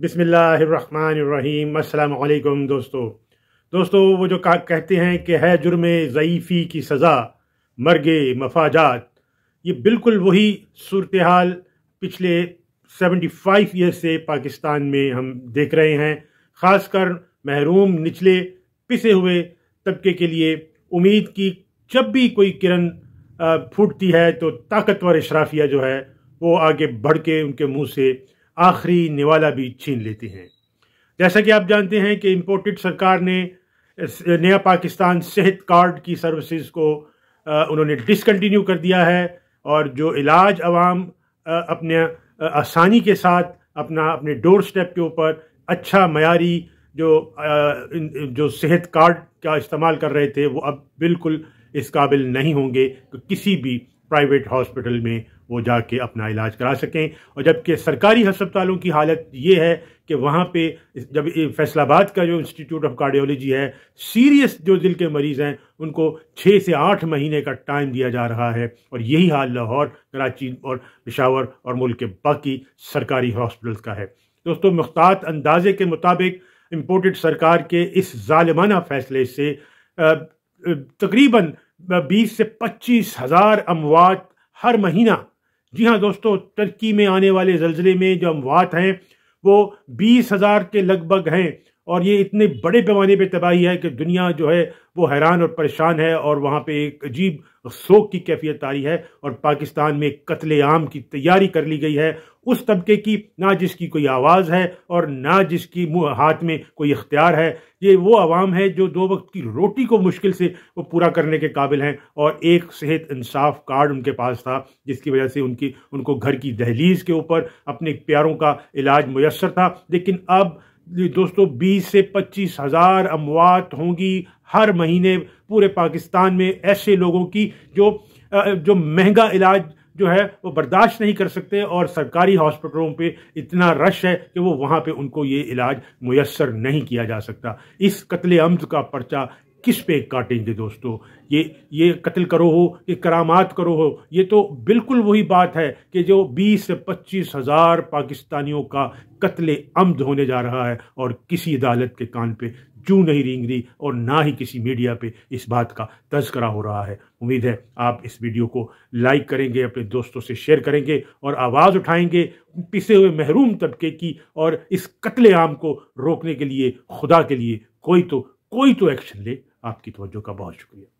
बिसमीम दोस्तों दोस्तों वो जो का कहते हैं कि है जुर्म ज़यीफ़ी की सज़ा मरगे मफाजात ये बिल्कुल वही सूरत हाल पिछले 75 ईयर से पाकिस्तान में हम देख रहे हैं ख़ासकर महरूम निचले पिसे हुए तबके के लिए उम्मीद की जब भी कोई किरण फूटती है तो ताकतवर अशराफिया जो है वो आगे बढ़ के उनके मुंह से आखिरी निवाला भी छीन लेते हैं जैसा कि आप जानते हैं कि इम्पोर्टेड सरकार ने नया पाकिस्तान सेहत कार्ड की सर्विसेज को उन्होंने डिसकंटिन्यू कर दिया है और जो इलाज आवाम अपने आसानी के साथ अपना अपने डोर स्टेप के ऊपर अच्छा मयारी जो जो सेहत कार्ड का इस्तेमाल कर रहे थे वो अब बिल्कुल इस काबिल नहीं होंगे कि किसी भी प्राइवेट हॉस्पिटल में वो जाके अपना इलाज करा सकें और जबकि सरकारी हस्पतालों की हालत ये है कि वहाँ पे जब फैसलाबाद का जो इंस्टीट्यूट ऑफ कार्डियोलॉजी है सीरियस जो दिल के मरीज़ हैं उनको छः से आठ महीने का टाइम दिया जा रहा है और यही हाल लाहौर कराची और पिशावर और मुल्क के बाकी सरकारी हॉस्पिटल्स का है दोस्तों मुख्तात अंदाजे के मुताबिक इम्पोर्टेड सरकार के इस ालमाना फैसले से तकरीबन बीस से पच्चीस हज़ार अमवात हर महीना जी हाँ दोस्तों टर्की में आने वाले जलजिले में जो अमवात हैं वो बीस हज़ार के लगभग हैं और ये इतने बड़े पैमाने पे तबाही है कि दुनिया जो है वो हैरान और परेशान है और वहाँ पे एक अजीब शोक की कैफियत रही है और पाकिस्तान में कत्लेआम की तैयारी कर ली गई है उस तबके की ना जिसकी कोई आवाज़ है और ना जिसकी मुँह हाथ में कोई इख्तियार है ये वो आवाम है जो दो वक्त की रोटी को मुश्किल से वो पूरा करने के काबिल हैं और एक सेहत इंसाफ कार्ड उनके पास था जिसकी वजह से उनकी उनको घर की दहलीज़ के ऊपर अपने प्यारों का इलाज मैसर था लेकिन अब दोस्तों 20 से पच्चीस हजार अमवात होंगी हर महीने पूरे पाकिस्तान में ऐसे लोगों की जो जो महंगा इलाज जो है वो बर्दाश्त नहीं कर सकते और सरकारी हॉस्पिटलों पे इतना रश है कि वो वहाँ पे उनको ये इलाज मैसर नहीं किया जा सकता इस कत्ल अम्द का पर्चा किस पे काटेंगे दोस्तों ये ये कत्ल करो हो ये करामात करो हो ये तो बिल्कुल वही बात है कि जो 20 से पच्चीस हज़ार पाकिस्तानियों का कत्ल आमद होने जा रहा है और किसी अदालत के कान पे जू नहीं रींग रही और ना ही किसी मीडिया पे इस बात का तस्करा हो रहा है उम्मीद है आप इस वीडियो को लाइक करेंगे अपने दोस्तों से शेयर करेंगे और आवाज़ उठाएंगे पिसे हुए महरूम तबके की और इस आम को रोकने के लिए खुदा के लिए कोई तो कोई तो एक्शन ले आपकी तोज्जो का बहुत शुक्रिया